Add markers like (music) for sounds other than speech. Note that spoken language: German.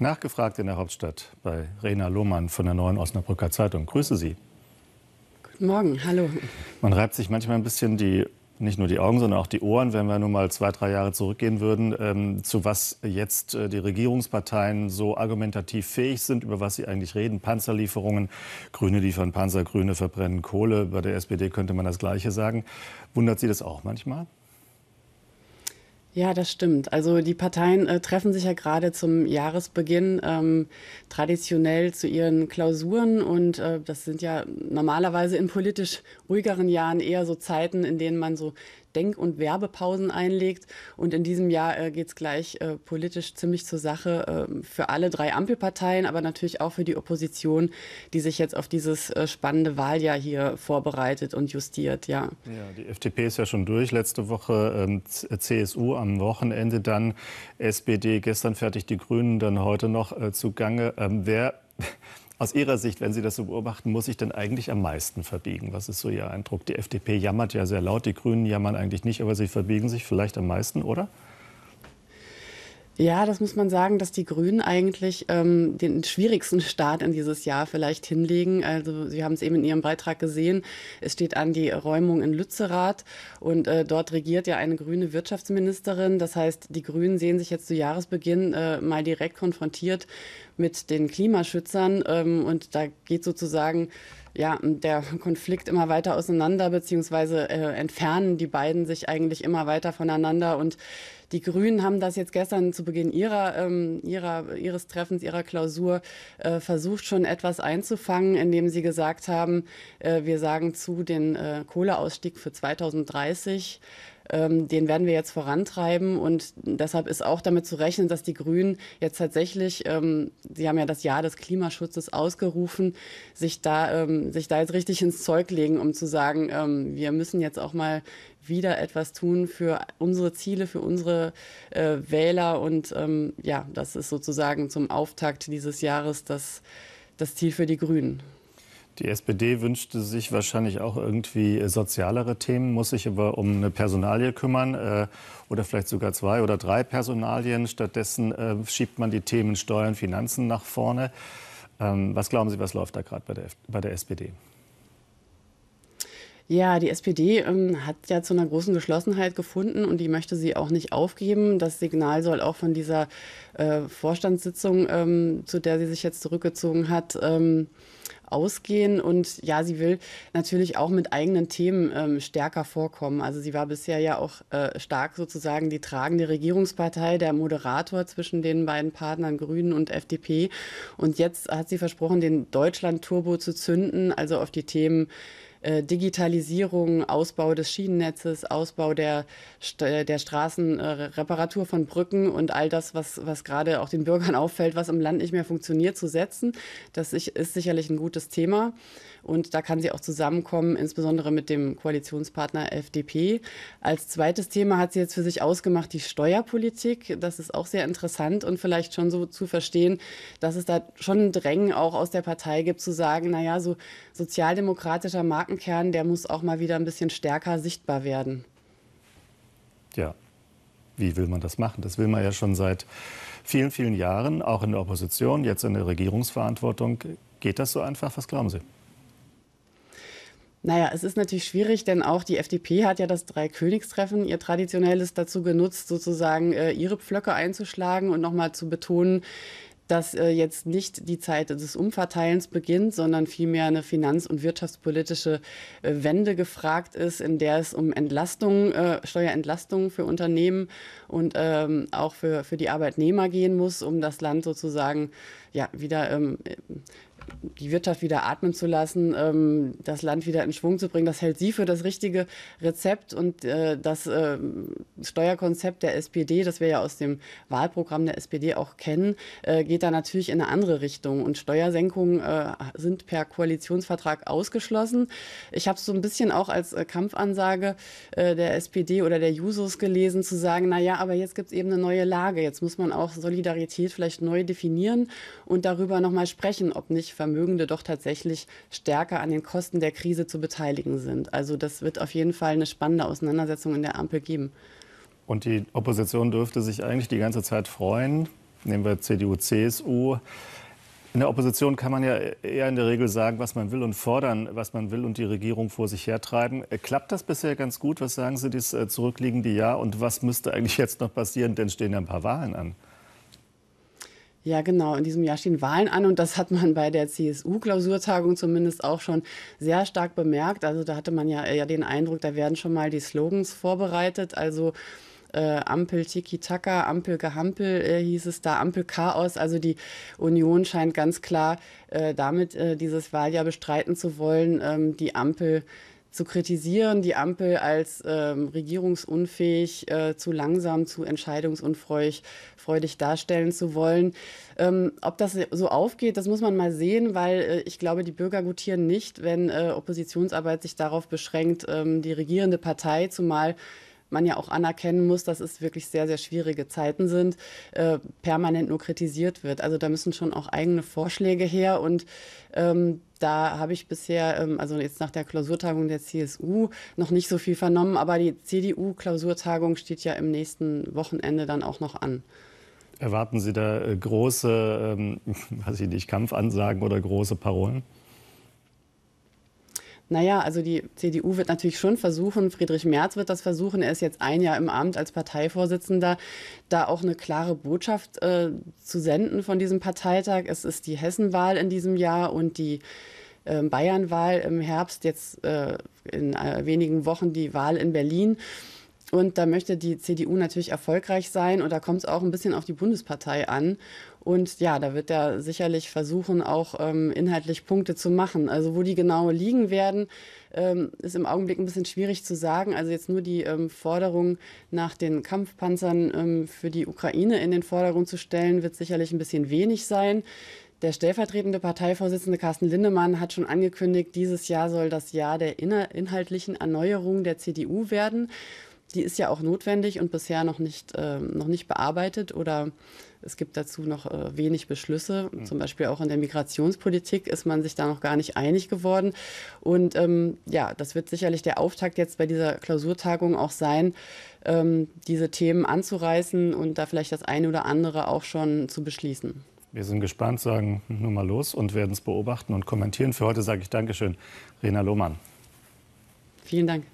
Nachgefragt in der Hauptstadt bei Rena Lohmann von der Neuen Osnabrücker Zeitung. Grüße Sie. Guten Morgen, hallo. Man reibt sich manchmal ein bisschen die, nicht nur die Augen, sondern auch die Ohren, wenn wir nun mal zwei, drei Jahre zurückgehen würden, ähm, zu was jetzt äh, die Regierungsparteien so argumentativ fähig sind, über was sie eigentlich reden. Panzerlieferungen, Grüne liefern Panzer, Grüne verbrennen Kohle. Bei der SPD könnte man das Gleiche sagen. Wundert Sie das auch manchmal? Ja, das stimmt. Also die Parteien äh, treffen sich ja gerade zum Jahresbeginn ähm, traditionell zu ihren Klausuren und äh, das sind ja normalerweise in politisch ruhigeren Jahren eher so Zeiten, in denen man so Denk- und Werbepausen einlegt. Und in diesem Jahr äh, geht es gleich äh, politisch ziemlich zur Sache äh, für alle drei Ampelparteien, aber natürlich auch für die Opposition, die sich jetzt auf dieses äh, spannende Wahljahr hier vorbereitet und justiert. Ja. ja, die FDP ist ja schon durch. Letzte Woche ähm, CSU äh, am Wochenende, dann SPD, gestern fertig die Grünen, dann heute noch äh, zugange. Ähm, wer aus Ihrer Sicht, wenn Sie das so beobachten, muss sich denn eigentlich am meisten verbiegen? Was ist so Ihr Eindruck? Die FDP jammert ja sehr laut, die Grünen jammern eigentlich nicht, aber sie verbiegen sich vielleicht am meisten, oder? Ja, das muss man sagen, dass die Grünen eigentlich ähm, den schwierigsten Start in dieses Jahr vielleicht hinlegen. Also Sie haben es eben in Ihrem Beitrag gesehen. Es steht an die Räumung in Lützerath und äh, dort regiert ja eine grüne Wirtschaftsministerin. Das heißt, die Grünen sehen sich jetzt zu Jahresbeginn äh, mal direkt konfrontiert mit den Klimaschützern ähm, und da geht sozusagen ja, der Konflikt immer weiter auseinander, beziehungsweise äh, entfernen die beiden sich eigentlich immer weiter voneinander. Und die Grünen haben das jetzt gestern zu Beginn ihrer, ähm, ihrer, ihres Treffens, ihrer Klausur äh, versucht, schon etwas einzufangen, indem sie gesagt haben, äh, wir sagen zu den äh, Kohleausstieg für 2030 ähm, den werden wir jetzt vorantreiben. Und deshalb ist auch damit zu rechnen, dass die Grünen jetzt tatsächlich, ähm, sie haben ja das Jahr des Klimaschutzes ausgerufen, sich da, ähm, sich da jetzt richtig ins Zeug legen, um zu sagen, ähm, wir müssen jetzt auch mal wieder etwas tun für unsere Ziele, für unsere äh, Wähler. Und ähm, ja, das ist sozusagen zum Auftakt dieses Jahres das, das Ziel für die Grünen. Die SPD wünschte sich wahrscheinlich auch irgendwie äh, sozialere Themen, muss sich aber um eine Personalie kümmern äh, oder vielleicht sogar zwei oder drei Personalien. Stattdessen äh, schiebt man die Themen Steuern, Finanzen nach vorne. Ähm, was glauben Sie, was läuft da gerade bei der, bei der SPD? Ja, die SPD ähm, hat ja zu einer großen Geschlossenheit gefunden und die möchte sie auch nicht aufgeben. Das Signal soll auch von dieser äh, Vorstandssitzung, ähm, zu der sie sich jetzt zurückgezogen hat, ähm, ausgehen. Und ja, sie will natürlich auch mit eigenen Themen ähm, stärker vorkommen. Also sie war bisher ja auch äh, stark sozusagen die tragende Regierungspartei, der Moderator zwischen den beiden Partnern Grünen und FDP. Und jetzt hat sie versprochen, den Deutschland-Turbo zu zünden, also auf die Themen äh, Digitalisierung, Ausbau des Schienennetzes, Ausbau der, äh, der Straßen, äh, Reparatur von Brücken und all das, was, was gerade auch den Bürgern (laughs) auffällt, was im Land nicht mehr funktioniert, zu setzen. Das ist sicherlich ein gutes Thema. Und da kann sie auch zusammenkommen, insbesondere mit dem Koalitionspartner FDP. Als zweites Thema hat sie jetzt für sich ausgemacht die Steuerpolitik. Das ist auch sehr interessant und vielleicht schon so zu verstehen, dass es da schon ein Drängen auch aus der Partei gibt, zu sagen, naja, so sozialdemokratischer Marken Gedankenkern, der muss auch mal wieder ein bisschen stärker sichtbar werden. Ja, wie will man das machen? Das will man ja schon seit vielen, vielen Jahren, auch in der Opposition, jetzt in der Regierungsverantwortung. Geht das so einfach? Was glauben Sie? Naja, es ist natürlich schwierig, denn auch die FDP hat ja das Dreikönigstreffen, ihr traditionelles, dazu genutzt, sozusagen äh, ihre Pflöcke einzuschlagen und nochmal zu betonen, dass äh, jetzt nicht die Zeit des Umverteilens beginnt, sondern vielmehr eine finanz- und wirtschaftspolitische äh, Wende gefragt ist, in der es um Entlastungen, äh, Steuerentlastungen für Unternehmen und ähm, auch für, für die Arbeitnehmer gehen muss, um das Land sozusagen ja, wieder ähm, die Wirtschaft wieder atmen zu lassen, ähm, das Land wieder in Schwung zu bringen. Das hält sie für das richtige Rezept und äh, das äh, Steuerkonzept der SPD, das wir ja aus dem Wahlprogramm der SPD auch kennen, äh, geht da natürlich in eine andere Richtung. Und Steuersenkungen äh, sind per Koalitionsvertrag ausgeschlossen. Ich habe es so ein bisschen auch als äh, Kampfansage äh, der SPD oder der Jusos gelesen, zu sagen, naja, aber jetzt gibt es eben eine neue Lage. Jetzt muss man auch Solidarität vielleicht neu definieren und darüber nochmal sprechen, ob nicht Vermögende doch tatsächlich stärker an den Kosten der Krise zu beteiligen sind. Also das wird auf jeden Fall eine spannende Auseinandersetzung in der Ampel geben. Und die Opposition dürfte sich eigentlich die ganze Zeit freuen, nehmen wir CDU, CSU. In der Opposition kann man ja eher in der Regel sagen, was man will und fordern, was man will und die Regierung vor sich hertreiben. Äh, klappt das bisher ganz gut? Was sagen Sie, das äh, zurückliegende Jahr? Und was müsste eigentlich jetzt noch passieren? Denn stehen ja ein paar Wahlen an. Ja, genau. In diesem Jahr stehen Wahlen an und das hat man bei der CSU-Klausurtagung zumindest auch schon sehr stark bemerkt. Also da hatte man ja, äh, ja den Eindruck, da werden schon mal die Slogans vorbereitet. Also äh, Ampel Tiki-Taka, Ampel Gehampel äh, hieß es da, Ampel Chaos. Also die Union scheint ganz klar äh, damit äh, dieses Wahljahr bestreiten zu wollen, ähm, die Ampel zu kritisieren, die Ampel als ähm, regierungsunfähig, äh, zu langsam, zu entscheidungsunfreudig freudig darstellen zu wollen. Ähm, ob das so aufgeht, das muss man mal sehen, weil äh, ich glaube, die Bürger gutieren nicht, wenn äh, Oppositionsarbeit sich darauf beschränkt, ähm, die regierende Partei, zumal man ja auch anerkennen muss, dass es wirklich sehr, sehr schwierige Zeiten sind, äh, permanent nur kritisiert wird. Also da müssen schon auch eigene Vorschläge her und ähm, da habe ich bisher, ähm, also jetzt nach der Klausurtagung der CSU, noch nicht so viel vernommen, aber die CDU-Klausurtagung steht ja im nächsten Wochenende dann auch noch an. Erwarten Sie da äh, große, ähm, (laughs) weiß ich nicht, Kampfansagen oder große Parolen? Naja, also die CDU wird natürlich schon versuchen, Friedrich Merz wird das versuchen, er ist jetzt ein Jahr im Amt als Parteivorsitzender, da auch eine klare Botschaft äh, zu senden von diesem Parteitag. Es ist die Hessenwahl in diesem Jahr und die äh, Bayernwahl im Herbst, jetzt äh, in äh, wenigen Wochen die Wahl in Berlin. Und da möchte die CDU natürlich erfolgreich sein und da kommt es auch ein bisschen auf die Bundespartei an. Und ja, da wird er sicherlich versuchen, auch ähm, inhaltlich Punkte zu machen. Also wo die genau liegen werden, ähm, ist im Augenblick ein bisschen schwierig zu sagen. Also jetzt nur die ähm, Forderung nach den Kampfpanzern ähm, für die Ukraine in den Vordergrund zu stellen, wird sicherlich ein bisschen wenig sein. Der stellvertretende Parteivorsitzende Carsten Lindemann hat schon angekündigt, dieses Jahr soll das Jahr der inhaltlichen Erneuerung der CDU werden die ist ja auch notwendig und bisher noch nicht, äh, noch nicht bearbeitet oder es gibt dazu noch äh, wenig Beschlüsse. Mhm. Zum Beispiel auch in der Migrationspolitik ist man sich da noch gar nicht einig geworden. Und ähm, ja, das wird sicherlich der Auftakt jetzt bei dieser Klausurtagung auch sein, ähm, diese Themen anzureißen und da vielleicht das eine oder andere auch schon zu beschließen. Wir sind gespannt, sagen nun mal los und werden es beobachten und kommentieren. Für heute sage ich Dankeschön, Rena Lohmann. Vielen Dank.